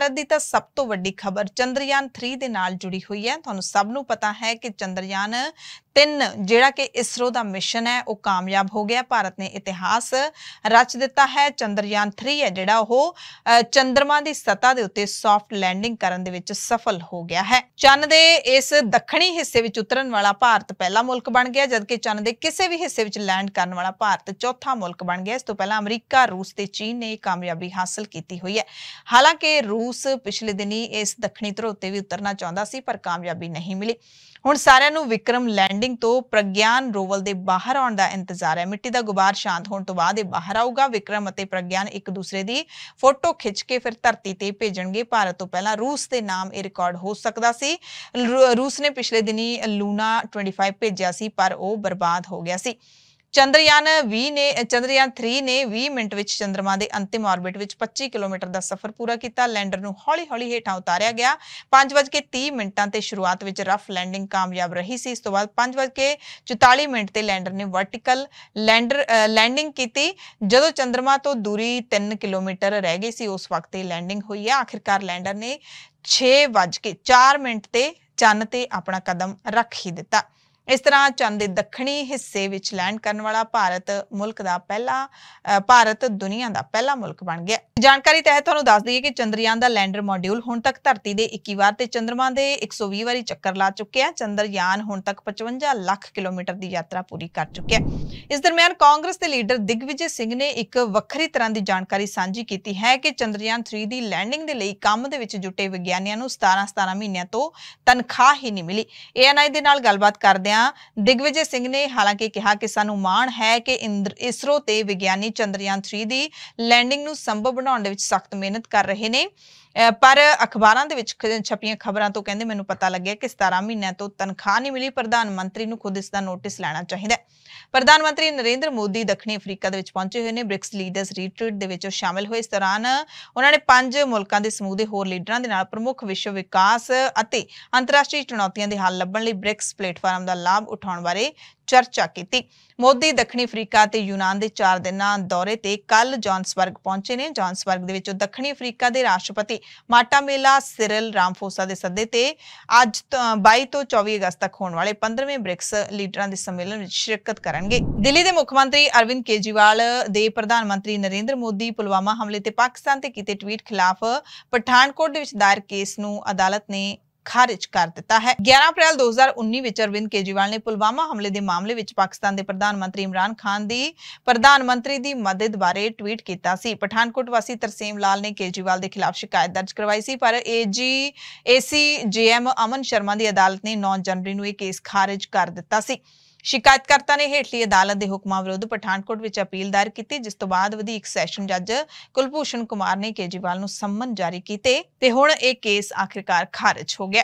ਭਾਰਤ ਦੀ ਤਾਂ ਸਭ ਤੋਂ ਵੱਡੀ ਖਬਰ ਚੰਦਰਯਾਨ 3 ਦੇ ਨਾਲ ਜੁੜੀ ਹੋਈ ਹੈ ਤੁਹਾਨੂੰ ਸਭ ਨੂੰ ਪਤਾ ਹੈ ਕਿ ਚੰਦਰਯਾਨ ਤਿੰਨ ਜਿਹੜਾ ਕਿ ਇਸਰੋ ਦਾ ਮਿਸ਼ਨ ਹੈ ਉਹ ਕਾਮਯਾਬ ਹੋ ਗਿਆ ਭਾਰਤ ਨੇ ਇਤਿਹਾਸ ਰਚ ਦਿੱਤਾ ਹੈ ਚੰਦਰਯਾਨ 3 ਹੈ ਜਿਹੜਾ ਉਹ ਚੰ드ਰਮਾ ਦੀ ਸਤਾ ਦੇ ਉੱਤੇ ਸੌਫਟ ਲੈਂਡਿੰਗ ਕਰਨ ਦੇ ਵਿੱਚ ਸਫਲ ਹੋ ਗਿਆ ਹੈ ਚੰਨ ਦੇ ਇਸ ਦੱਖਣੀ ਹਿੱਸੇ ਵਿੱਚ ਉਤਰਨ ਵਾਲਾ ਭਾਰਤ ਪਹਿਲਾ ਮੁਲਕ ਬਣ ਗਿਆ ਜਦਕਿ ਚੰਨ ਦੇ ਕਿਸੇ ਵੀ ਹਿੱਸੇ ਵਿੱਚ ਲੈਂਡ ਕਰਨ ਵਾਲਾ ਭਾਰਤ ਚੌਥਾ ਮੁਲਕ ਬਣ ਗਿਆ ਇਸ ਤੋਂ ਪਹਿਲਾਂ ਅਮਰੀਕਾ ਰੂਸ ਤੇ ਚੀਨ ਨੇ ਇਹ ਕਾਮਯਾਬੀ ਹਾਸਲ ਕੀਤੀ ਹੋਈ ਹੈ ਹਾਲਾਂਕਿ ਰੂਸ ਪਿਛਲੇ ਦਿਨੀ ਇਸ ਦੱਖਣੀ ਧਰੋ ਉੱਤੇ ਵੀ ਉਤਰਨਾ ਚਾਹੁੰਦਾ ਸੀ ਪਰ ਕਾਮਯਾਬੀ ਨਹੀਂ ਮਿਲੀ ਹੁਣ ਸਾਰਿਆਂ ਨੂੰ ਵਿਕਰਮ ਲੈਂਡਿੰਗ ਤੋਂ ਪ੍ਰਗਿਆਨ ਰੋਵਲ ਦੇ ਬਾਹਰ ਆਉਣ ਦਾ ਇੰਤਜ਼ਾਰ ਹੈ ਮਿੱਟੀ ਦਾ ਗੁਬਾਰ ਸ਼ਾਂਤ ਹੋਣ ਤੋਂ ਬਾਅਦ ਇਹ ਬਾਹਰ ਆਊਗਾ ਵਿਕਰਮ ਅਤੇ ਪ੍ਰਗਿਆਨ ਇੱਕ ਦੂਸਰੇ ਦੀ ਫੋਟੋ ਖਿੱਚ ਕੇ ਫਿਰ ਧਰਤੀ ਤੇ ਭੇਜਣਗੇ ਭਾਰਤ ਤੋਂ ਪਹਿਲਾਂ ਰੂਸ ਦੇ ਨਾਮ ਇਹ ਰਿਕਾਰਡ ਹੋ ਸਕਦਾ ਸੀ ਰੂਸ ਨੇ ਪਿਛਲੇ ਦਿਨੀ ਲੂਨਾ 25 ਭੇਜਿਆ ਸੀ ਪਰ ਉਹ ਬਰਬਾਦ ਹੋ ਗਿਆ ਸੀ ਚੰਦਰਯਾਨ V ਨੇ ਚੰਦਰਯਾਨ 3 ਨੇ 20 ਮਿੰਟ ਵਿੱਚ ਚੰ드ਰਮਾ ਦੇ ਅੰਤਿਮ ਆਰਬਿਟ ਵਿੱਚ 25 ਕਿਲੋਮੀਟਰ ਦਾ ਸਫ਼ਰ ਪੂਰਾ ਕੀਤਾ ਲੈਂਡਰ ਨੂੰ ਹੌਲੀ-ਹੌਲੀ ਹੇਠਾਂ ਉਤਾਰਿਆ ਗਿਆ 5:30 ਮਿੰਟਾਂ ਤੇ ਸ਼ੁਰੂਆਤ ਵਿੱਚ ਰਫ ਲੈਂਡਿੰਗ ਕਾਮਯਾਬ ਰਹੀ ਸੀ ਇਸ ਤੋਂ ਬਾਅਦ 5:44 ਮਿੰਟ ਤੇ ਲੈਂਡਰ ਨੇ ਵਰਟੀਕਲ ਲੈਂਡਰ ਲੈਂਡਿੰਗ ਕੀਤੀ ਜਦੋਂ ਚੰ드ਰਮਾ ਤੋਂ ਦੂਰੀ 3 ਕਿਲੋਮੀਟਰ ਰਹਿ ਗਈ ਸੀ ਉਸ ਵਕਤ ਇਹ ਲੈਂਡਿੰਗ ਹੋਈ ਹੈ ਆਖਿਰਕਾਰ ਲੈਂਡਰ ਨੇ 6:04 ਮਿੰਟ ਤੇ ਚੰਨ ਤੇ ਆਪਣਾ ਕਦਮ ਰੱਖ ਹੀ ਦਿੱਤਾ ਇਸ ਤਰ੍ਹਾਂ ਚੰਦ ਦੇ ਦੱਖਣੀ ਹਿੱਸੇ ਵਿੱਚ ਲੈਂਡ ਕਰਨ ਵਾਲਾ ਭਾਰਤ ਮੁਲਕ ਦਾ ਪਹਿਲਾ ਭਾਰਤ ਦੁਨੀਆ ਦਾ ਪਹਿਲਾ ਮੁਲਕ ਬਣ ਗਿਆ ਜਾਣਕਾਰੀ ਤਹਿਤ ਤੁਹਾਨੂੰ ਦੱਸ ਦਈਏ ਕਿ ਚੰਦਰਯਾਨ ਦਾ ਲੈਂਡਰ ਮੋਡਿਊਲ ਹੁਣ ਤੱਕ ਧਰਤੀ ਦੇ 21 ਵਾਰ ਤੇ ਚੰ드ਰਮਾ ਦੇ 120 ਵਾਰੀ ਚੱਕਰ ਲਾ ਚੁੱਕਿਆ ਚੰਦਰਯਾਨ ਹੁਣ ਤੱਕ 55 ਲੱਖ ਕਿਲੋਮੀਟਰ ਦੀ ਯਾਤਰਾ ਪੂਰੀ ਕਰ ਚੁੱਕਿਆ ਇਸ ਦਰਮਿਆਨ ਕਾਂਗਰਸ ਦੇ ਲੀਡਰ ਦਿਗਵਿਜੇ ਸਿੰਘ ਨੇ ਇੱਕ ਵੱਖਰੀ ਤਰ੍ਹਾਂ ਦੀ ਜਾਣਕਾਰੀ ਸਾਂਝੀ ਕੀਤੀ ਹੈ ਕਿ ਚੰਦਰਯਾਨ 3 ਦੀ ਲੈਂਡਿੰਗ ਦੇ ਲਈ ਕੰਮ ਦੇ ਵਿੱਚ ਜੁਟੇ ਵਿਗਿਆਨੀਆਂ ਨੂੰ 17-17 ਮਹੀਨਿਆਂ ਤੋਂ ਤਨਖਾਹ ਹੀ ਨਹੀਂ ਮਿਲੀ ਏਐਨਆਈ ਦੇ ਨਾਲ ਗੱਲਬਾਤ ਕਰਦਿਆਂ ਵਿਗਿਆਨੀਆਂ ਦਿਗਵਿਜੇ ਸਿੰਘ ਨੇ ਹਾਲਾਂਕਿ ਕਿਹਾ ਕਿ ਸਾਨੂੰ ਮਾਣ ਹੈ ਕਿ ਇਸਰੋ ਤੇ ਵਿਗਿਆਨੀ ਚੰਦਰਯਾਨ 3 ਦੀ ਲੈਂਡਿੰਗ ਨੂੰ ਸੰਭਵ ਬਣਾਉਣ ਦੇ ਵਿੱਚ ਸਖਤ ਮਿਹਨਤ ਕਰ ਰਹੇ ਨੇ ਪਰ ਅਖਬਾਰਾਂ ਦੇ ਵਿੱਚ ਛਪੀਆਂ ਖਬਰਾਂ ਤੋਂ ਕਹਿੰਦੇ ਮੈਨੂੰ ਪਤਾ ਲੱਗਿਆ ਕਿ 17 ਮਹੀਨਿਆਂ ਤੋਂ ਤਨਖਾਹ ਨਹੀਂ ਮਿਲੀ ਪ੍ਰਧਾਨ ਮੰਤਰੀ ਨੂੰ ਖੁਦ ਇਸ ਦਾ ਨੋਟਿਸ ਲੈਣਾ ਚਾਹੀਦਾ ਹੈ ਪ੍ਰਧਾਨ ਮੰਤਰੀ ਨਰਿੰਦਰ ਮੋਦੀ ਦੱਖਣੀ ਅਫਰੀਕਾ ਦੇ ਵਿੱਚ ਪਹੁੰਚੇ ਹੋਏ ਨੇ ਬ੍ਰਿਕਸ ਲੀਡਰਸ ਰੀਟਰੀਟ ਦੇ ਵਿੱਚ ਸ਼ਾਮਲ ਹੋਏ ਇਸ ਦੌਰਾਨ ਉਹਨਾਂ ਨੇ ਪੰਜ ਮੁਲਕਾਂ ਦੇ ਸਮੂਹ ਦੇ ਹੋਰ ਲੀਡਰਾਂ ਦੇ ਨਾਲ ਪ੍ਰਮੁੱਖ ਵਿਸ਼ਵ ਵਿਕਾਸ ਅਤੇ ਅੰਤਰਰਾਸ਼ਟਰੀ ਚੁਣੌਤੀਆਂ ਦੇ ਹੱਲ ਲੱਭਣ ਲਈ ਬ੍ਰਿਕਸ ਪਲੇਟਫਾਰਮ ਦਾ ਲਾਭ ਉਠਾਉਣ ਬਾਰੇ ਚਰਚਾ ਕੀਤੀ ਮੋਦੀ ਦੱਖਣੀ ਅਫਰੀਕਾ ਤੇ ਯੂਨਾਨ ਦੇ 4 ਦਿਨਾਂ ਦੌਰੇ ਤੇ ਕੱਲ ਜੌਨਸਬਰਗ ਪਹੁੰਚੇ ਨੇ ਜੌਨਸਬਰਗ ਦੇ ਵਿੱਚ ਦੱਖਣੀ ਅਫਰੀਕਾ ਦੇ ਰਾਸ਼ਟਰਪਤੀ ਮਾਟਾ ਮੇਲਾ ਸਿਰਲ ਰਾਮਫੋਸਾ ਦੇ ਸੱਦੇ ਤੇ ਅੱਜ 22 ਤੋਂ 24 ਅਗਸਤ ਤੱਕ ਹੋਣ ਵਾਲੇ 15ਵੇਂ ਬ੍ਰਿਕਸ ਲੀਡਰਾਂ ਦੇ ਸੰਮੇਲਨ ਵਿੱਚ ਸ਼ਿਰਕਤ ਕਰਨਗੇ ਦਿੱਲੀ ਦੇ ਮੁੱਖ ਮੰਤਰੀ ਅਰਵਿੰਦ ਕੇਜੀਵਾਲ ਦੇ ਪ੍ਰਧਾਨ ਮੰਤਰੀ ਨਰਿੰਦਰ ਮੋਦੀ ਪੁਲਵਾਮਾ ਹਮਲੇ ਤੇ ਪਾਕਿਸਤਾਨ ਤੇ ਕੀਤੇ ਟਵੀਟ ਖਿਲਾਫ ਪਠਾਨਕੋਟ ਦੇ ਵਿੱਚ ਦਾਇਰ ਕੇਸ ਨੂੰ ਅਦਾਲਤ ਨੇ ਖਾਰਜ ਕਰ ਦਿੱਤਾ ਹੈ 11 ਅਪ੍ਰੈਲ 2019 ਵਿੱਚ ਅਰਵਿੰਦ ਕੇਜੀਵਾਲ ਨੇ ਪੁਲਵਾਮਾ ਹਮਲੇ ਦੇ ਮਾਮਲੇ ਵਿੱਚ ਪਾਕਿਸਤਾਨ ਦੇ ਪ੍ਰਧਾਨ ਮੰਤਰੀ ਇਮਰਾਨ ਖਾਨ ਦੀ ਪ੍ਰਧਾਨ ਮੰਤਰੀ ਦੀ ਮਦਦ ਬਾਰੇ ਟਵੀਟ ਕੀਤਾ ਸੀ ਪਠਾਨਕੋਟ ਵਾਸੀ ਤਰਸੇਮ ਲਾਲ ਨੇ ਕੇਜੀਵਾਲ ਦੇ ਖਿਲਾਫ ਸ਼ਿਕਾਇਤ ਦਰਜ ਕਰਵਾਈ ਸੀ ਪਰ AG AC GM Aman Sharma ਦੀ ਅਦਾਲਤ ਨੇ 9 ਜਨਵਰੀ ਨੂੰ ਇਹ ਕੇਸ ਖਾਰਜ ਕਰ ਦਿੱਤਾ ਸੀ ਸ਼ਿਕਾਇਤਕਰਤਾ ਨੇ ਹੇਠਲੀ ਅਦਾਲਤ ਦੇ ਹੁਕਮਾਂ ਵਿਰੁੱਧ ਪਠਾਨਕੋਟ ਵਿੱਚ ਅਪੀਲ ਦਾਇਰ ਕੀਤੀ ਜਿਸ ਤੋਂ ਬਾਅਦ ਵਧੀਕ ਸੈਸ਼ਨ ਜੱਜ ਕੁਲਭੂਸ਼ਣ ਕੁਮਾਰ ਨੇ ਕੇਜੀਵਾਲ ਨੂੰ ਸੰਮਨ ਜਾਰੀ ਕੀਤੇ ਤੇ ਹੁਣ ਇਹ ਕੇਸ ਆਖਿਰਕਾਰ ਖਾਰਜ ਹੋ ਗਿਆ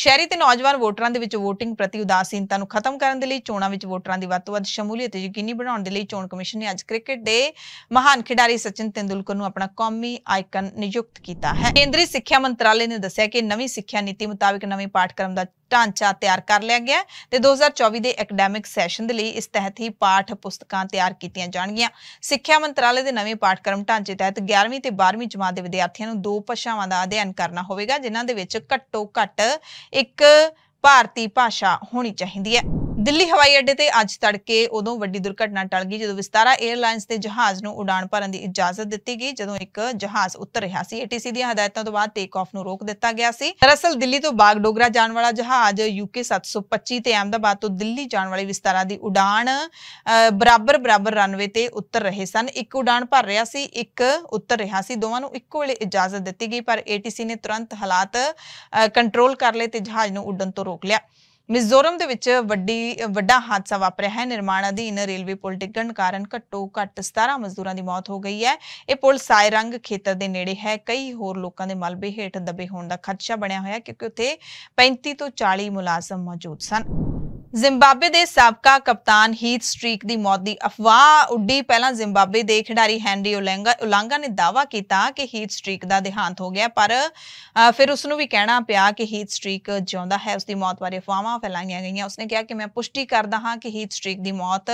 ਸ਼ਹਿਰੀ ਤੇ ਨੌਜਵਾਨ ਵੋਟਰਾਂ ਦੇ ਵਿੱਚ VOTING ਪ੍ਰਤੀ ਉਦਾਸੀਨਤਾ ਨੂੰ ਖਤਮ ਕਰਨ ਦੇ ਲਈ ਚੋਣਾਂ ਵਿੱਚ ਵੋਟਰਾਂ ਦੀ ਵੱਧ ਤੋਂ ਵੱਧ ਸ਼ਮੂਲੀਅਤ ਯਕੀਨੀ ਬਣਾਉਣ ਦੇ ਲਈ ਚੋਣ ਕਮਿਸ਼ਨ ਨੇ ਅੱਜ ਕ੍ਰਿਕਟ ਦੇ ਮਹਾਨ ਖਿਡਾਰੀ ਸਚਿਨ ਤੇਂਦੁਲਕਰ ਨੂੰ ਆਪਣਾ ਕੌਮੀ ਆਈਕਨ ਨਿਯੁਕਤ ਕੀਤਾ ਹੈ ਕੇਂਦਰੀ ਸਿੱਖਿਆ ਮੰਤਰਾਲੇ ਨੇ ਦੱਸਿਆ ਕਿ ਨਵੀਂ ਸਿੱਖਿਆ ਨੀਤੀ ਮੁਤਾਬਕ ਨਵੇਂ ਪਾਠਕ੍ਰਮ ਦਾ ਢਾਂਚਾ ਤਿਆਰ ਕਰ ਲਿਆ ਗਿਆ ਤੇ 2024 ਦੇ ਐਕੈਡੈਮਿਕ ਸੈਸ਼ਨ ਦੇ ਲਈ ਇਸ ਤਹਿਤ ਹੀ ਪਾਠ ਪੁਸਤਕਾਂ ਤਿਆਰ ਕੀਤੀਆਂ ਜਾਣਗੀਆਂ ਸਿੱਖਿਆ ਮੰਤਰਾਲੇ ਦੇ ਨਵੇਂ ਪਾਠਕ੍ਰਮ ਢਾਂਚੇ ਤਹਿਤ 11ਵੀਂ ਤੇ 12ਵੀਂ ਜਮਾਤ ਦੇ ਵਿਦਿਆਰਥੀਆਂ ਨੂੰ ਦੋ ਭਾਸ਼ਾਵਾਂ ਦਾ ਅਧਿਐਨ ਕਰਨਾ ਹੋਵੇਗਾ ਜਿਨ੍ਹਾਂ ਦੇ ਵਿੱਚ ਘੱਟੋ ਘੱਟ ਇੱਕ ਭਾਰਤੀ ਭਾਸ਼ਾ ਹੋਣੀ ਚਾਹੀਦੀ ਹੈ ਦਿੱਲੀ ਹਵਾਈ ਅੱਡੇ ਤੇ ਅੱਜ ਤੜਕੇ ਉਦੋਂ ਵੱਡੀ ਦੁਰਘਟਨਾ ਟਲ ਗਈ ਜਦੋਂ ਵਿਸਤਾਰਾ 에ਅਰਲਾਈਨਸ ਦੇ ਜਹਾਜ਼ ਨੂੰ ਉਡਾਣ ਭਰਨ ਦੀ ਇਜਾਜ਼ਤ ਦਿੱਤੀ ਗਈ ਜਦੋਂ ਇੱਕ ਜਹਾਜ਼ ਉੱਤਰ ਰਿਹਾ ਸੀ ਏਟੀਸੀ ਦੀਆਂ ਹਦਾਇਤਾਂ ਤੋਂ ਬਾਅਦ ਟੇਕ ਆਫ ਨੂੰ ਰੋਕ ਦਿੱਤਾ ਗਿਆ ਸੀ ਦਰਅਸਲ ਦਿੱਲੀ ਤੋਂ ਬਾਗ ਡੋਗਰਾ ਜਾਣ ਵਾਲਾ ਜਹਾਜ਼ ਯੂਕੇ 725 ਤੇ ਅਹਮਦਾਬਾਦ ਤੋਂ ਦਿੱਲੀ ਜਾਣ ਵਾਲੀ ਵਿਸਤਾਰਾ ਦੀ ਉਡਾਣ ਬਰਾਬਰ ਬਰਾਬਰ ਰਨਵੇ ਤੇ ਉੱਤਰ ਰਹੇ ਸਨ ਇੱਕ ਉਡਾਣ ਭਰ ਰਿਹਾ ਸੀ ਇੱਕ ਉੱਤਰ ਰਿਹਾ ਸੀ ਦੋਵਾਂ ਨੂੰ ਇੱਕੋ ਵੇਲੇ ਇਜਾਜ਼ਤ ਦਿੱਤੀ ਗਈ ਪਰ ਏਟੀਸੀ ਨੇ ਤੁਰੰਤ ਹਾਲਾਤ ਕੰਟਰੋਲ ਕਰ ਲਏ ਤੇ ਜਹਾਜ਼ ਨੂੰ ਉੱਡਣ ਤੋਂ ਰੋਕ ਲਿਆ ਮਿਜ਼ੋਰਮ ਦੇ ਵਿੱਚ ਵੱਡੀ ਵੱਡਾ ਹਾਦਸਾ ਵਾਪਰਿਆ ਹੈ ਨਿਰਮਾਣ ਅਧੀਨ ਰੇਲਵੇ ਪੁਲ ਡਿੱਗਣ ਕਾਰਨ ਘੱਟੋ ਘੱਟ 17 ਮਜ਼ਦੂਰਾਂ ਦੀ ਮੌਤ ਹੋ ਗਈ ਹੈ ਇਹ ਪੁਲ ਸਾਇਰੰਗ ਖੇਤਰ ਦੇ ਨੇੜੇ ਹੈ ਕਈ ਹੋਰ ਲੋਕਾਂ ਦੇ ਮਲਬੇ ਹੇਠ ਦਬੇ ਹੋਣ ਦਾ ਖਦਸ਼ਾ ਬਣਿਆ ਹੋਇਆ ਕਿਉਂਕਿ ਉੱਥੇ 35 ਤੋਂ 40 ਮੁਲਾਜ਼ਮ ਮੌਜੂਦ ਸਨ ਜ਼ਿੰਬਾਬਵੇ ਦੇ ਸਾਬਕਾ ਕਪਤਾਨ ਹੀਥ ਸਟ੍ਰੀਕ ਦੀ ਮੌਤ ਦੀ ਅਫਵਾਹ ਉੱਡੀ ਪਹਿਲਾਂ ਜ਼ਿੰਬਾਬਵੇ ਦੇ ਖਿਡਾਰੀ ਹੈਨਰੀ ਉਲਾਂਗਾ ਨੇ ਦਾਵਾ ਕੀਤਾ ਕਿ ਹੀਥ ਸਟ੍ਰੀਕ ਦਾ ਦੇਹਾਂਤ ਹੋ ਗਿਆ ਪਰ ਫਿਰ ਉਸ ਨੂੰ ਵੀ ਕਹਿਣਾ ਪਿਆ ਕਿ ਹੀਥ ਸਟ੍ਰੀਕ ਜਿਉਂਦਾ ਹੈ ਉਸ ਦੀ ਮੌਤ ਬਾਰੇ ਅਫਵਾਹਾਂ ਫੈਲਾਈਆਂ ਗਈਆਂ ਉਸਨੇ ਕਿਹਾ ਕਿ ਮੈਂ ਪੁਸ਼ਟੀ ਕਰਦਾ ਹਾਂ ਕਿ ਹੀਥ ਸਟ੍ਰੀਕ ਦੀ ਮੌਤ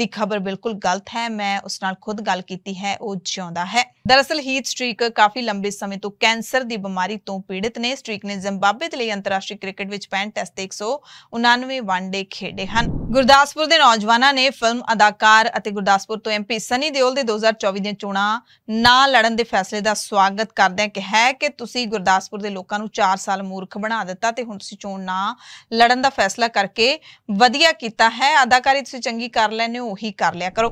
ਦੀ ਖਬਰ ਬਿਲਕੁਲ ਗਲਤ ਹੈ ਮੈਂ ਉਸ ਨਾਲ ਖੁਦ ਗੱਲ ਕੀਤੀ ਹੈ ਉਹ ਜਿਉਂਦਾ ਹੈ ਦਰਅਸਲ ਹੀਥ ਸਟ੍ਰੀਕ ਕਾਫੀ ਲੰਬੇ ਸਮੇਂ ਤੋਂ ਕੈਂਸਰ ਦੀ ਬਿਮਾਰੀ ਤੋਂ ਪੀੜਿਤ ਨੇ ਸਟ੍ਰੀਕ ਨੇ ਜ਼ਿੰਬਾਬਵੇ ਦੇ ਲਈ ਅੰਤਰਰਾਸ਼ਟਰੀ ਕ੍ਰਿਕਟ ਵਿੱਚ 65 ਟੈਸਟ ਤੇ 199 ਵਨਡੇ ਖੇਡੇ ਹਨ ਗੁਰਦਾਸਪੁਰ ਦੇ ਨੌਜਵਾਨਾਂ ਨੇ ਫਿਲਮ ਅਦਾਕਾਰ ਅਤੇ ਗੁਰਦਾਸਪੁਰ ਤੋਂ ਐਮਪੀ ਸਨੀ ਦਿਓਲ ਦੇ 2024 ਦੀਆਂ ਚੋਣਾਂ ਨਾ ਲੜਨ ਦੇ ਫੈਸਲੇ ਦਾ ਸਵਾਗਤ ਕਰਦੇ ਕਿਹਾ ਕਿ ਤੁਸੀਂ ਗੁਰਦਾਸਪੁਰ ਦੇ ਲੋਕਾਂ ਨੂੰ 4 ਸਾਲ ਮੂਰਖ ਬਣਾ ਦਿੱਤਾ ਤੇ ਹੁਣ ਤੁਸੀਂ ਚੋਣ ਨਾ ਲੜਨ ਦਾ ਫੈਸਲਾ ਕਰਕੇ ਵਧੀਆ ਕੀਤਾ ਹੈ ਅਦਾਕਾਰੀ ਤੁਸੀਂ ਚੰਗੀ ਕਰ ਲੈਨੇ ਹੋ ਉਹੀ ਕਰ ਲਿਆ ਕਰੋ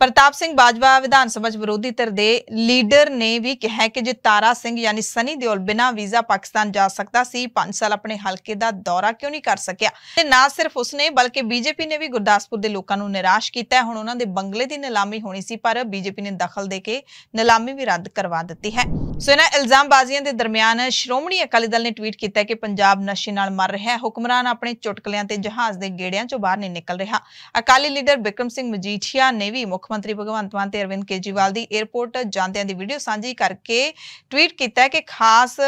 ਪ੍ਰਤਾਪ ਸਿੰਘ ਬਾਜਵਾ ਵਿਧਾਨ ਸਭਾ ਵਿਰੋਧੀ ਧਿਰ ਦੇ ਲੀਡਰ ਨੇ ਵੀ ਕਿਹਾ ਕਿ ਜੇ ਤਾਰਾ ਸਿੰਘ ਯਾਨੀ ਸਨੀ ਦਿਓਲ ਬਿਨਾ ਵੀਜ਼ਾ ਪਾਕਿਸਤਾਨ ਜਾ ਸਕਦਾ ਸੀ 5 ਸਾਲ ਆਪਣੇ ਹਲਕੇ ਦਾ ਦੌਰਾ ਕਿਉਂ ਨਹੀਂ ਕਰ ਸਕਿਆ ਤੇ ਨਾ ਸਿਰਫ ਉਸਨੇ ਬਲਕਿ ਬੀਜੇਪੀ ਨੇ ਵੀ ਗੁਰਦਾਸਪੁਰ ਦੇ ਲੋਕਾਂ ਨੂੰ ਨਿਰਾਸ਼ ਕੀਤਾ ਹੁਣ ਉਹਨਾਂ ਦੇ ਬੰਗਲੇ ਦੀ ਨਿਲਾਮੀ ਹੋਣੀ ਸੀ ਪਰ ਬੀਜੇਪੀ ਨੇ ਦਖਲ ਦੇ ਕੇ ਨਿਲਾਮੀ ਵੀ ਰੱਦ ਕਰਵਾ ਦਿੱਤੀ ਹੈ ਸੋ ਇਹਨਾਂ ਇਲਜ਼ਾਮਬਾਜ਼ੀਆਂ ਦੇ ਦਰਮਿਆਨ ਸ਼੍ਰੋਮਣੀ ਅਕਾਲੀ ਦਲ ਨੇ ਟਵੀਟ ਕੀਤਾ ਕਿ ਪੰਜਾਬ ਨਸ਼ੇ ਨਾਲ ਮਰ ਰਿਹਾ ਹੈ ਹੁਕਮਰਾਨ ਆਪਣੇ ਚੁਟਕਲਿਆਂ ਤੇ ਜਹਾਜ਼ ਦੇ ਗੇੜਿਆਂ ਚੋਂ ਬਾਹਰ ਨਹੀਂ ਨਿਕਲ ਰਿਹਾ ਅਕਾਲੀ ਲੀਡਰ ਬਿਕਰਮ ਸਿੰਘ ਮਜੀਠੀਆ ਨੇ ਵੀ ਮੁੱਖ ਮੁੱਖ ਮੰਤਰੀ ਭਗਵੰਤ ਮਾਨ ਤੇ ਅਰਵਿੰਦ ਕੇਜੀਵਾਲ ਦੀ 에ਅਰਪੋਰਟ ਜਾਂਦਿਆਂ ਦੀ ਵੀਡੀਓ ਸਾਂਝੀ ਕਰਕੇ ਟਵੀਟ ਕੀਤਾ ਹੈ ਕਿ ਖਾਸ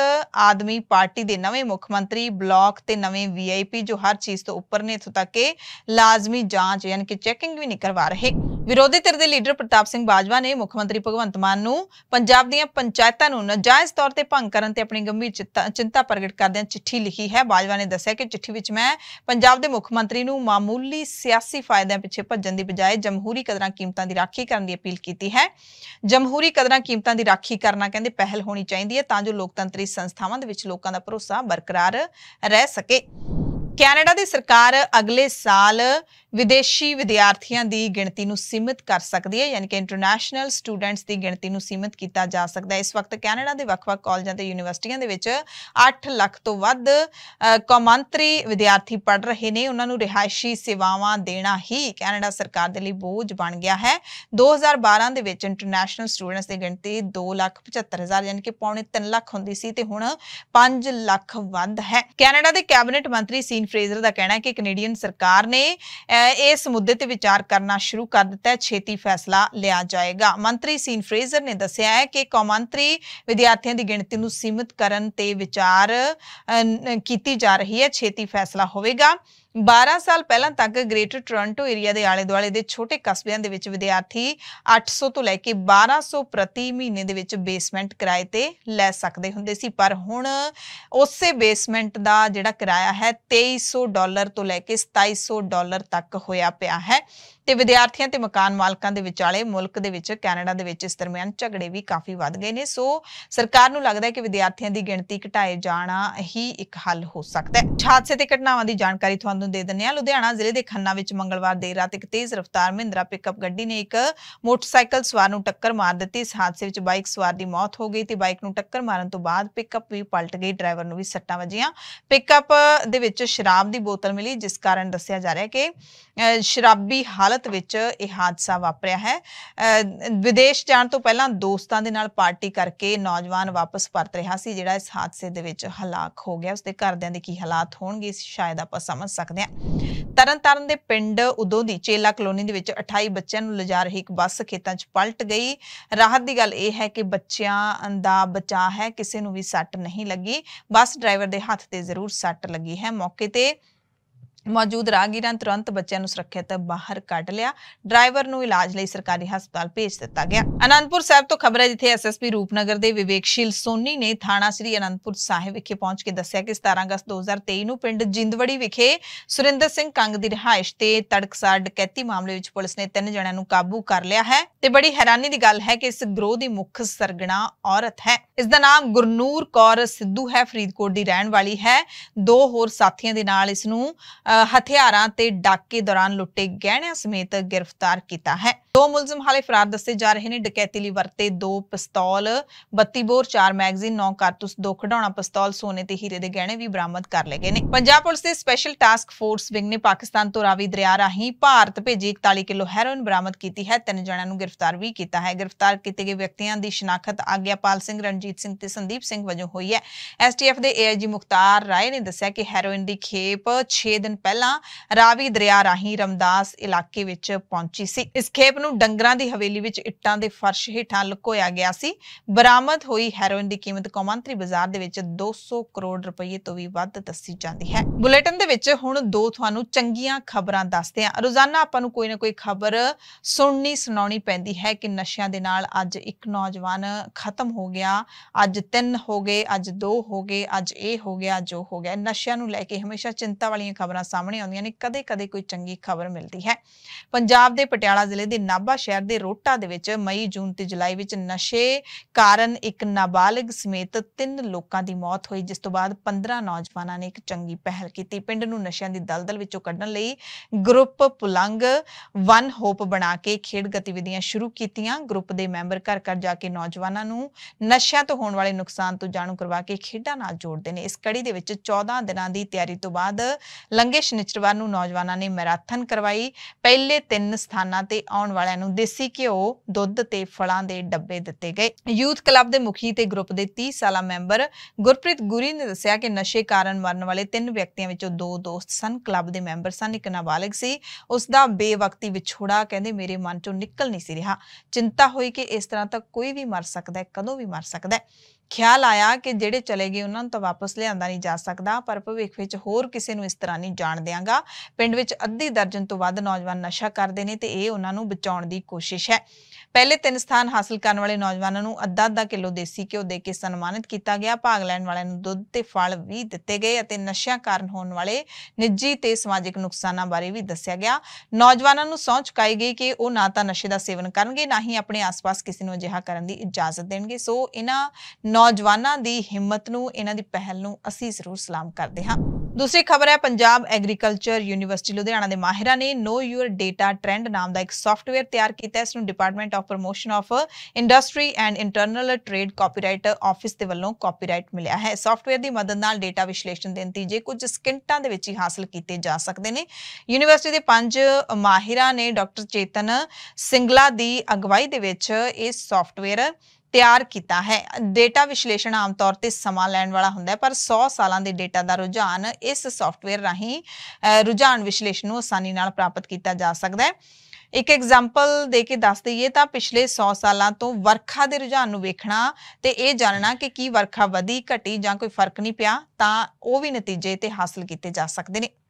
ਆਦਮੀ ਪਾਰਟੀ ਦੇ ਨਵੇਂ ਮੁੱਖ ਮੰਤਰੀ ਬਲਾਕ ਤੇ ਨਵੇਂ ਵੀਆਈਪੀ ਜੋ ਹਰ ਚੀਜ਼ ਤੋਂ ਉੱਪਰ ਨੇ ਇਥੋਂ ਤੱਕ ਕਿ ਲਾਜ਼ਮੀ ਜਾਂਚ ਯਾਨੀ ਕਿ ਚੈਕਿੰਗ ਵੀ ਨਹੀਂ ਕਰਵਾ ਰਹੇ ਵਿਰੋਧੀ ਧਿਰ ਦੇ ਲੀਡਰ ਪ੍ਰਤਾਪ ਸਿੰਘ ਬਾਜਵਾ ਨੇ ਮੁੱਖ ਮੰਤਰੀ ਭਗਵੰਤ ਮਾਨ ਨੂੰ ਪੰਜਾਬ ਦੀਆਂ ਪੰਚਾਇਤਾਂ ਨੂੰ ਨਜਾਇਜ਼ ਤੌਰ ਤੇ ਭੰਗ ਕਰਨ ਤੇ ਆਪਣੀ ਗੰਭੀਰ ਚਿੰਤਾ ਪ੍ਰਗਟ ਕਰਦਿਆਂ ਚਿੱਠੀ ਲਿਖੀ ਹੈ ਬਾਜਵਾ ਨੇ ਦੱਸਿਆ ਕਿ ਚਿੱਠੀ ਵਿੱਚ ਮੈਂ ਪੰਜਾਬ ਦੇ ਮੁੱਖ ਮੰਤਰੀ ਨੂੰ ਮਾਮੂਲੀ ਸਿਆਸੀ ਫਾਇਦਿਆਂ ਪਿੱਛੇ ਭੱਜਣ ਦੀ ਬਜਾਏ ਜਮਹੂਰੀ ਕਦਰਾਂ ਕੀਮਤਾਂ ਦੀ ਦੀ ਰਾਖੀ ਕਰਨ ਦੀ ਅਪੀਲ ਕੀਤੀ ਹੈ ਜਮਹੂਰੀ ਕਦਰਾਂ ਕੀਮਤਾਂ ਦੀ ਰਾਖੀ ਕਰਨਾ ਕਹਿੰਦੇ ਪਹਿਲ ਹੋਣੀ ਚਾਹੀਦੀ ਹੈ ਤਾਂ ਜੋ ਲੋਕਤੰਤਰੀ ਸੰਸਥਾਵਾਂ ਦੇ ਵਿੱਚ ਲੋਕਾਂ ਦਾ ਭਰੋਸਾ ਬਰਕਰਾਰ ਰਹਿ ਸਕੇ ਕੈਨੇਡਾ ਦੀ ਸਰਕਾਰ ਅਗਲੇ ਸਾਲ ਵਿਦੇਸ਼ੀ ਵਿਦਿਆਰਥੀਆਂ ਦੀ ਗਿਣਤੀ ਨੂੰ ਸੀਮਿਤ ਕਰ ਸਕਦੀ ਹੈ ਯਾਨੀ ਕਿ ਇੰਟਰਨੈਸ਼ਨਲ ਸਟੂਡੈਂਟਸ ਦੀ ਗਿਣਤੀ ਨੂੰ ਸੀਮਿਤ ਕੀਤਾ ਜਾ ਸਕਦਾ ਹੈ ਇਸ ਵਕਤ ਕੈਨੇਡਾ ਦੇ ਵੱਖ-ਵੱਖ ਕਾਲਜਾਂ ਤੇ ਯੂਨੀਵਰਸਿਟੀਆਂ ਦੇ ਵਿੱਚ 8 ਲੱਖ ਤੋਂ ਵੱਧ ਕੌਮਾਂਤਰੀ ਵਿਦਿਆਰਥੀ ਪੜ੍ਹ ਰਹੇ ਨੇ ਉਹਨਾਂ ਨੂੰ ਰਿਹਾਇਸ਼ੀ ਸੇਵਾਵਾਂ ਦੇਣਾ ਹੀ ਕੈਨੇਡਾ ਸਰਕਾਰ ਦੇ ਲਈ ਬੋਝ ਬਣ ਗਿਆ ਹੈ 2012 ਦੇ ਵਿੱਚ ਇੰਟਰਨੈਸ਼ਨਲ ਸਟੂਡੈਂਟਸ ਦੀ ਗਿਣਤੀ 2,75,000 ਯਾਨੀ ਕਿ ਪੌਣੇ 3 ਲੱਖ ਹੁੰਦੀ ਸੀ ਤੇ ਹੁਣ 5 ਲੱਖ ਵੱਧ ਹੈ ਕੈਨੇਡਾ ਦੇ ਕੈਬਨਿਟ ਮੰਤਰੀ ਸੀ ਜਸਟਿਨ ਫਰੇਜ਼ਰ ਦਾ ਕਹਿਣਾ ਹੈ ਕਿ ਕੈਨੇਡੀਅਨ ਸਰਕਾਰ ਨੇ ਇਸ ਮੁੱਦੇ ਤੇ ਵਿਚਾਰ ਕਰਨਾ ਸ਼ੁਰੂ ਕਰ ਦਿੱਤਾ ਹੈ ਛੇਤੀ ਫੈਸਲਾ ਲਿਆ ਜਾਏਗਾ ਮੰਤਰੀ ਸੀਨ ਫਰੇਜ਼ਰ ਨੇ ਦੱਸਿਆ ਹੈ ਕਿ ਕੌਮਾਂਤਰੀ ਵਿਦਿਆਰਥੀਆਂ ਦੀ ਗਿਣਤੀ ਨੂੰ ਸੀਮਿਤ ਕਰਨ ਤੇ ਵਿਚਾਰ ਕੀਤੀ ਜਾ ਰਹੀ ਹੈ ਛੇਤੀ ਫੈਸਲਾ ਹੋਵੇਗਾ 12 ਸਾਲ ਪਹਿਲਾਂ ਤੱਕ ਗ੍ਰੇਟਰ ਟੋਰਾਂਟੋ ਏਰੀਆ ਦੇ ਆਲੇ ਦੁਆਲੇ ਦੇ ਛੋਟੇ ਕਸਬਿਆਂ ਦੇ ਵਿੱਚ ਵਿਦਿਆਰਥੀ 800 ਤੋਂ ਲੈ ਕੇ 1200 ਪ੍ਰਤੀ ਮਹੀਨੇ ਦੇ ਵਿੱਚ ਬੇਸਮੈਂਟ ਕਿਰਾਏ ਤੇ ਲੈ ਸਕਦੇ ਹੁੰਦੇ ਸੀ ਪਰ ਹੁਣ ਉਸੇ ਬੇਸਮੈਂਟ ਦਾ ਜਿਹੜਾ ਕਿਰਾਇਆ ਹੈ 23 2300 ਡਾਲਰ ਤੋਂ ਲੈ ਕੇ 2700 ਡਾਲਰ ਤੱਕ ਹੋਇਆ ਪਿਆ ਹੈ ਤੇ ਵਿਦਿਆਰਥੀਆਂ ਤੇ ਮਕਾਨ ਮਾਲਕਾਂ ਦੇ ਵਿਚਾਲੇ ਮੁਲਕ ਦੇ ਵਿੱਚ ਕੈਨੇਡਾ ਦੇ ਵਿੱਚ ਇਸ ਦਰਮਿਆਨ ਝਗੜੇ ਵੀ ਕਾਫੀ ਵੱਧ ਗਏ ਨੇ ਸੋ ਸਰਕਾਰ ਨੂੰ ਲੱਗਦਾ ਹੈ ਕਿ ਵਿਦਿਆਰਥੀਆਂ ਦੀ ਗਿਣਤੀ ਘਟਾਏ ਜਾਣਾ ਹੀ ਇੱਕ ਹੱਲ ਹੋ ਸਕਦਾ ਹੈ ਹਾਦਸੇ ਤੇ ਘਟਨਾਵਾਂ ਦੀ ਜਾਣਕਾਰੀ ਤੁਹਾਨੂੰ ਦੇ ਦਿੰਦੇ ਹਾਂ ਲੁਧਿਆਣਾ ਜ਼ਿਲ੍ਹੇ ਦੇ ਖੰਨਾ ਵਿੱਚ ਮੰਗਲਵਾਰ ਦੇਰ ਰਾਤ ਇੱਕ ਤੇਜ਼ ਰਫ਼ਤਾਰ ਮਹਿੰਦਰਾ ਪਿਕਅਪ ਗੱਡੀ ਨੇ ਇੱਕ ਮੋਟਰਸਾਈਕਲ ਸਵਾਰ ਨੂੰ ਟੱਕਰ ਮਾਰ ਦਿੱਤੀ ਇਸ ਹਾਦਸੇ ਵਿੱਚ ਬਾਈਕ ਸਵਾਰ ਦੀ ਮੌਤ ਹੋ ਗਈ ਤੇ ਬਾਈਕ ਨੂੰ ਟੱਕਰ ਮਾਰਨ ਤੋਂ ਬਾਅਦ ਪਿਕਅਪ ਵੀ ਪਲਟ ਗਈ ਡਰਾਈਵਰ ਨੂੰ ਵੀ ਸੱਟਾਂ ਵੱਜੀਆਂ ਪਿਕਅਪ ਦੇ ਵਿੱਚ ਸ਼ਰਾਬ ਦੀ ਬੋਤਲ ਮਿਲੀ ਜਿਸ ਕਾਰਨ ਦੱਸਿਆ ਜਾ ਰਿਹਾ ਹੈ ਕਿ ਸ਼ਰਾਬੀ ਹਾਲ ਹਾਲਤ ਵਿੱਚ ਇਹ ਹਾਦਸਾ ਵਾਪਰਿਆ ਹੈ ਵਿਦੇਸ਼ ਜਾਣ ਤੋਂ ਪਹਿਲਾਂ ਦੋਸਤਾਂ ਦੇ ਨਾਲ ਪਾਰਟੀ ਕਰਕੇ ਨੌਜਵਾਨ ਵਾਪਸ ਪਰਤ ਰਿਹਾ ਸੀ ਜਿਹੜਾ ਇਸ ਹਾਦਸੇ ਦੇ ਵਿੱਚ ਹਲਾਕ ਹੋ ਗਿਆ ਉਸਦੇ ਘਰਦਿਆਂ ਦੇ ਕੀ ਹਾਲਾਤ ਹੋਣਗੇ ਸ਼ਾਇਦ ਆਪਾਂ ਸਮਝ ਸਕਦੇ ਹਾਂ ਤਰਨਤਾਰਨ ਦੇ ਪਿੰਡ ਉਦੋਂ ਦੀ ਚੇਲਾ ਕਲੋਨੀ ਦੇ ਵਿੱਚ 28 ਬੱਚਿਆਂ ਨੂੰ ਲਿਜਾ ਰਹੀ ਇੱਕ ਬੱਸ ਖੇਤਾਂ 'ਚ ਪਲਟ ਗਈ ਰਾਹਤ ਦੀ ਗੱਲ ਇਹ ਹੈ ਕਿ ਬੱਚਿਆਂ ਦਾ ਬਚਾ ਹੈ ਕਿਸੇ ਨੂੰ ਵੀ ਸੱਟ ਨਹੀਂ ਲੱਗੀ ਬੱਸ ਡਰਾਈਵਰ ਦੇ ਹੱਥ ਤੇ ਜ਼ਰੂਰ ਸੱਟ ਲੱਗੀ ਹੈ ਮੌਕੇ ਤੇ ਮੌਜੂਦ ਰਾਹਗੀਰਾਂ ਤੁਰੰਤ ਬੱਚਿਆਂ ਨੂੰ ਸੁਰੱਖਿਅਤ ਬਾਹਰ ਕੱਢ ਲਿਆ ਡਰਾਈਵਰ ਨੂੰ ਇਲਾਜ ਲਈ ਸਰਕਾਰੀ ਹਸਪਤਾਲ ਭੇਜ ਦਿੱਤਾ ਗਿਆ ਅਨੰਦਪੁਰ ਸਾਹਿਬ ਤੋਂ ਖਬਰ ਹੈ ਜਿੱਥੇ ਐਸਐਸਪੀ ਰੂਪਨਗਰ ਦੇ ਵਿਵੇਕਸ਼ੀਲ ਸੋਨੀ ਨੇ ਥਾਣਾ ਸ੍ਰੀ ਅਨੰਦਪੁਰ ਸਾਹਿਬ ਵਿਖੇ ਪਹੁੰਚ ਕੇ ਦੱਸਿਆ ਕਿ 17 ਅਗਸਤ 2023 ਨੂੰ ਪਿੰਡ ਜਿੰਦਵੜੀ ਵਿਖੇ ਸੁਰਿੰਦਰ ਸਿੰਘ ਕੰਗ ਦੀ ਰਿਹਾਇਸ਼ ਤੇ ਤੜਕਸਾਰ ਡਕੈਤੀ ਮਾਮਲੇ ਵਿੱਚ ਪੁਲਿਸ ਨੇ ਤਿੰਨ ਜਣਿਆਂ ਨੂੰ ਕਾਬੂ ਕਰ ਲਿਆ ਹੈ ਤੇ ਬੜੀ ਹੈਰਾਨੀ ਦੀ ਗੱਲ ਹੈ ਕਿ ਇਸ ਗਰੋਹ ਦੀ ਮੁੱਖ ਸਰਗਣਾ ਔਰਤ ਹੈ ਇਸ ਦਾ ਨਾਮ ਗੁਰਨੂਰ ਕੌਰ ਸਿੱਧੂ ਹੈ ਫਰੀਦਕੋਟ ਦੀ ਰਹਿਣ ਵਾਲੀ ਹੈ ਦੋ ਹੋਰ ਸਾਥੀਆਂ ਦੇ ਨਾਲ ਇਸ ਨੂੰ ਹਥਿਆਰਾਂ ਤੇ ਡਾਕੇ ਦੌਰਾਨ ਲੁੱਟੇ ਗਹਿਣਿਆਂ ਸਮੇਤ ਗ੍ਰਿਫਤਾਰ ਕੀਤਾ ਹੈ दो मुलजिम हाल फरार दसे जा रहे ने डकैती ਲਈ ਵਰਤੇ ਦੋ ਪਿਸਤੌਲ 32 ਬੋਰ 4 ਮੈਗਜ਼ੀਨ 9 ਕਾਰਤੂਸ ਦੋ ਖਡਾਉਣਾ ਪਿਸਤੌਲ ਸੋਨੇ ਤੇ ਹੀਰੇ ਦੇ ਗਹਿਣੇ ਵੀ ਬਰਾਮਦ ਕਰ ਲਏ ਗਏ ਨੇ ਪੰਜਾਬ ਪੁਲਿਸ ਦੇ ਸਪੈਸ਼ਲ ਟਾਸਕ ਫੋਰਸ ਵਿੰਗ ਨੇ ਪਾਕਿਸਤਾਨ ਤੋਂ ਰਾਵੀ ਦਰਿਆ ਰਾਹੀਂ ਭਾਰਤ ਭੇਜੀ 41 ਕਿਲੋ ਹੈਰੋਇਨ ਬਰਾਮਦ ਕੀਤੀ ਹੈ ਤਿੰਨ ਜਣਿਆਂ ਨੂੰ ਗ੍ਰਿਫਤਾਰ ਵੀ ਕੀਤਾ ਹੈ ਗ੍ਰਿਫਤਾਰ ਕੀਤੇ ਗਏ ਵਿਅਕਤੀਆਂ ਦੀ ਸ਼ਨਾਖਤ ਆਗਿਆਪਾਲ ਸਿੰਘ ਰਣਜੀਤ ਸਿੰਘ ਤੇ ਸੰਦੀਪ ਸਿੰਘ ਵਜੋਂ ਹੋਈ ਹੈ ਐਸਟੀਐਫ ਦੇ ਏਆਈਜੀ ਮੁਖਤਾਰ ਰਾਏ ਨੇ ਦੱਸਿਆ ਕਿ ਹੈਰੋਇਨ ਦੀ ਖੇਪ 6 ਦਿਨ ਪਹਿਲਾਂ ਰਾਵੀ ਦਰਿਆ ਰਾਹੀਂ ਰਮਦਾਸ ਇਲਾਕੇ ਵਿੱਚ ਪਹੁੰਚੀ ਸੀ ਇਸ ਖੇਪ ਨੂੰ ਡੰਗਰਾਂ ਦੀ ਹਵੇਲੀ ਵਿੱਚ ਇੱਟਾਂ ਦੇ ਫਰਸ਼ ਹੇਠਾਂ ਲੁਕੋਇਆ ਗਿਆ ਸੀ ਬਰਾਮਦ ਹੋਈ ਹੈਰੋਇਨ ਦੀ ਕੀਮਤ ਕੌਮਾਂਤਰੀ ਬਾਜ਼ਾਰ ਦੇ ਵਿੱਚ 200 ਕਰੋੜ ਰੁਪਏ ਤੋਂ ਵੀ ਵੱਧ ਦੱਸੀ ਜਾਂਦੀ ਹੈ ਬੁਲੇਟਿਨ ਦੇ ਵਿੱਚ ਹੁਣ ਦੋ ਤੁਹਾਨੂੰ ਚੰਗੀਆਂ ਖਬਰਾਂ ਦੱਸਦੇ ਹਾਂ ਰੋਜ਼ਾਨਾ ਆਪਾਂ ਨੂੰ ਕੋਈ ਨਾ ਕੋਈ ਖਬਰ ਸੁਣਨੀ ਸੁਣਾਉਣੀ ਪੈਂਦੀ ਹੈ ਕਿ ਨਸ਼ਿਆਂ ਦੇ ਨਾਲ ਅੱਜ ਇੱਕ ਨੌਜਵਾਨ ਖਤਮ ਹੋ ਗਿਆ ਅੱਜ ਤਿੰਨ ਹੋ ਗਏ ਅੱਜ ਦੋ ਹੋ ਗਏ ਅੱਜ ਇਹ ਹੋ ਗਿਆ ਜੋ ਹੋ ਗਿਆ ਨਸ਼ਿਆਂ ਨੂੰ ਲੈ ਕੇ ਹਮੇਸ਼ਾ ਚਿੰਤਾ ਵਾਲੀਆਂ ਖਬਰਾਂ ਸਾਹਮਣੇ ਆਉਂਦੀਆਂ ਨੇ ਕਦੇ-ਕਦੇ ਕੋਈ ਚੰਗੀ ਖਬਰ ਮਿਲਦੀ ਹੈ ਪੰਜਾਬ ਦੇ ਪਟਿਆਲਾ ਜ਼ਿਲ੍ਹੇ ਦੇ ਨਾਭਾ ਸ਼ਹਿਰ ਦੇ ਰੋਟਾ ਦੇ ਵਿੱਚ ਮਈ ਜੂਨ ਤੇ ਜੁਲਾਈ ਵਿੱਚ ਨਸ਼ੇ ਕਾਰਨ ਇੱਕ ਨਾਬਾਲਗ ਸਮੇਤ ਤਿੰਨ ਲੋਕਾਂ ਦੀ ਮੌਤ ਹੋਈ ਜਿਸ ਤੋਂ ਬਾਅਦ 15 ਨੌਜਵਾਨਾਂ ਨੇ ਇੱਕ ਚੰਗੀ ਪਹਿਲ ਕੀਤੀ ਪਿੰਡ ਨੂੰ ਨਸ਼ਿਆਂ ਦੀ ਦਲਦਲ ਵਿੱਚੋਂ ਕੱਢਣ ਲਈ ਗਰੁੱਪ ਪੁਲੰਗ ਵਨ ਹੋਪ ਬਣਾ ਕੇ ਖੇਡ ਗਤੀਵਿਧੀਆਂ ਸ਼ੁਰੂ ਕੀਤੀਆਂ ਗਰੁੱਪ ਦੇ ਮੈਂਬਰ ਘਰ ਘਰ ਜਾ ਕੇ ਨੌਜਵਾਨਾਂ ਨੂੰ ਨਸ਼ਿਆਂ ਤੋਂ ਹੋਣ ਵਾਲੇ ਨੁਕਸਾਨ ਤੋਂ ਜਾਣੂ ਕਰਵਾ ਕੇ ਖੇਡਾਂ ਨਾਲ ਜੋੜਦੇ ਨੇ ਇਸ ਕੜੀ ਦੇ ਵਿੱਚ 14 ਦਿਨਾਂ ਦੀ ਤਿਆਰੀ ਤੋਂ ਬਾਅਦ ਲੰਗੇ ਸ਼ਨਿਚਰਵਾਰ ਨੂੰ ਨੌਜਵਾਨਾਂ ਨੇ ਮੈਰਾਥਨ ਕਰਵਾਈ ਪਹਿਲੇ ਤਿੰਨ ਸਥਾਨਾਂ ਤੇ ਆਉਣ ਵਾਲਿਆਂ ਨੂੰ ਦੇਸੀ ਘਿਓ ਦੁੱਧ ਤੇ ਫਲਾਂ ਦੇ ਡੱਬੇ ਦਿੱਤੇ ਗਏ ਯੂਥ ਕਲੱਬ ਦੇ ਮੁਖੀ ਤੇ ਗਰੁੱਪ ਦੇ 30 ਸਾਲਾ ਮੈਂਬਰ ਗੁਰਪ੍ਰੀਤ ਗੁਰੀ ਨੇ ਦੱਸਿਆ ਕਿ ਨਸ਼ੇ ਕਾਰਨ ਮਰਨ ਵਾਲੇ ਤਿੰਨ ਵਿਅਕਤੀਆਂ ਵਿੱਚੋਂ ਦੋ ਦੋਸਤ ਸਨ ਕਲੱਬ ਦੇ ਮੈਂਬਰ ਸਨ ਇੱਕ ਨਾਬਾਲਗ ਸੀ ਉਸ ਦਾ ਬੇਵਕਤੀ ਵਿਛੋੜਾ ਕਹਿੰਦੇ ਮੇਰੇ ਮਨ ਚੋਂ ਨਿਕਲ ਨਹੀਂ ਸੀ ਰਿਹਾ ਚਿੰਤਾ ਹੋਈ ਕਿ ਇਸ ਤਰ੍ਹਾਂ ਤਾਂ ਕੋਈ ਵੀ ਮਰ ਸਕਦਾ ਹੈ ਕਦੋਂ ਵੀ ਮਰ ਸਕਦਾ ਹੈ ਖਿਆਲ ਆਇਆ ਕਿ ਜਿਹੜੇ ਚਲੇ ਗਏ ਉਹਨਾਂ ਨੂੰ ਤਾਂ ਵਾਪਸ ਲਿਆਂਦਾ ਨਹੀਂ ਜਾ ਸਕਦਾ ਪਰ ਭਵਿੱਖ ਵਿੱਚ ਹੋਰ ਕਿਸੇ ਨੂੰ ਇਸ ਤਰ੍ਹਾਂ ਨਹੀਂ ਜਾਣ ਦੇਵਾਂਗਾ ਪਿੰਡ ਵਿੱਚ ਅੱਧੀ ਦਰਜਨ ਤੋਂ ਵੱਧ ਨੌਜਵਾਨ ਨਸ਼ਾ ਕਰਦੇ ਨੇ ਤੇ ਇਹ ਉਹਨਾਂ ਨੂੰ ਬਚਾਉਣ ਦੀ ਕੋਸ਼ਿਸ਼ ਹੈ ਪਹਿਲੇ ਤਿੰਨ ਸਥਾਨ ਹਾਸਲ ਕਰਨ ਵਾਲੇ ਨੌਜਵਾਨਾਂ ਨੂੰ ਅੱਧਾ-ਅੱਧਾ ਕਿਲੋ ਦੇਸੀ ਘਿਓ ਦੇ ਕੇ ਸਨਮਾਨਿਤ ਕੀਤਾ ਗਿਆ ਭਾਗ ਲੈਣ ਵਾਲਿਆਂ ਨੂੰ ਦੁੱਧ ਤੇ ਫਲ ਵੀ ਦਿੱਤੇ ਗਏ ਅਤੇ ਨਸ਼ਿਆਂ ਕਾਰਨ ਹੋਣ ਵਾਲੇ ਨਿੱਜੀ ਤੇ ਸਮਾਜਿਕ ਨੁਕਸਾਨਾਂ ਬਾਰੇ ਵੀ ਦੱਸਿਆ ਗਿਆ ਨੌਜਵਾਨਾਂ ਨੂੰ ਸਹੁੰ ਚੁਕਾਈ ਗਈ ਕਿ ਉਹ ਨਾ ਤਾਂ ਨਸ਼ੇ ਦਾ ਸੇਵਨ ਕਰਨਗੇ ਨਾ ਹੀ ਆਪਣੇ ਆਸ-ਪਾਸ ਕਿਸੇ ਨੂੰ ਅਜਿਹਾ ਕਰਨ ਦੀ ਇਜਾਜ਼ਤ ਦੇਣਗੇ ਸੋ ਇਹਨਾਂ ਨੌਜਵਾਨਾਂ ਦੀ ਹਿੰਮਤ ਨੂੰ ਇਹਨਾਂ ਦੀ ਪਹਿਲ ਨੂੰ ਅਸੀਂ ਜ਼ਰੂਰ ਸਲਾਮ ਕਰਦੇ ਹਾਂ ਦੂਸਰੀ ਖਬਰ ਹੈ ਪੰਜਾਬ ਐਗਰੀਕਲਚਰ ਯੂਨੀਵਰਸਿਟੀ ਲੁਧਿਆਣਾ ਦੇ ਮਾਹਿਰਾਂ ਨੇ ਨੋ ਯੂਰ ਡੇਟਾ ਟ੍ਰੈਂਡ ਨਾਮ ਦਾ ਇੱਕ ਸੌਫਟਵੇਅਰ ਤਿਆਰ ਕੀਤਾ ਇਸ ਨੂੰ department of promotion of industry and internal trade copyright office ਦੇ ਵੱਲੋਂ ਕਾਪੀਰਾਈਟ ਮਿਲਿਆ ਹੈ ਸੌਫਟਵੇਅਰ ਦੀ ਮਦਦ ਨਾਲ ਡੇਟਾ ਵਿਸ਼ਲੇਸ਼ਣ ਦੇ ਨਤੀਜੇ ਕੁਝ ਸਕਿੰਟਾਂ ਦੇ ਵਿੱਚ ਹੀ ਹਾਸਲ ਕੀਤੇ ਜਾ ਸਕਦੇ ਨੇ ਯੂਨੀਵਰਸਿਟੀ ਦੇ ਪੰਜ ਮਾਹਿਰਾਂ ਨੇ ਡਾਕਟਰ ਚੇਤਨ ਸਿੰਗਲਾ ਦੀ ਅਗਵਾਈ ਦੇ ਵਿੱਚ ਇਹ ਸੌਫਟਵੇਅਰ ਤਿਆਰ ਕੀਤਾ ਹੈ ਡੇਟਾ ਵਿਸ਼ਲੇਸ਼ਣ ਆਮ ਤੌਰ ਤੇ ਸਮਾਂ ਲੈਣ ਵਾਲਾ ਹੁੰਦਾ ਹੈ ਪਰ 100 ਸਾਲਾਂ ਦੇ ਡੇਟਾ ਦਾ ਰੁਝਾਨ ਇਸ ਸੌਫਟਵੇਅਰ ਰਾਹੀਂ ਰੁਝਾਨ ਵਿਸ਼ਲੇਸ਼ਣ ਨੂੰ ਆਸਾਨੀ ਨਾਲ ਪ੍ਰਾਪਤ ਕੀਤਾ ਜਾ ਸਕਦਾ ਹੈ ਇੱਕ ਐਗਜ਼ਾਮਪਲ ਦੇ ਕੇ ਦੱਸ ਦਈਏ ਤਾਂ ਪਿਛਲੇ 100 ਸਾਲਾਂ ਤੋਂ ਵਰਖਾ ਦੇ ਰੁਝਾਨ ਨੂੰ ਵੇਖਣਾ ਤੇ ਇਹ ਜਾਣਨਾ ਕਿ ਕੀ ਵਰਖਾ ਵਧੀ ਘਟੀ ਜਾਂ ਕੋਈ ਫਰਕ ਨਹੀਂ ਪਿਆ ਤਾਂ ਉਹ ਵੀ ਨਤੀਜੇ ਤੇ ਹਾਸਲ ਕੀਤੇ ਜਾ ਸਕਦੇ ਨੇ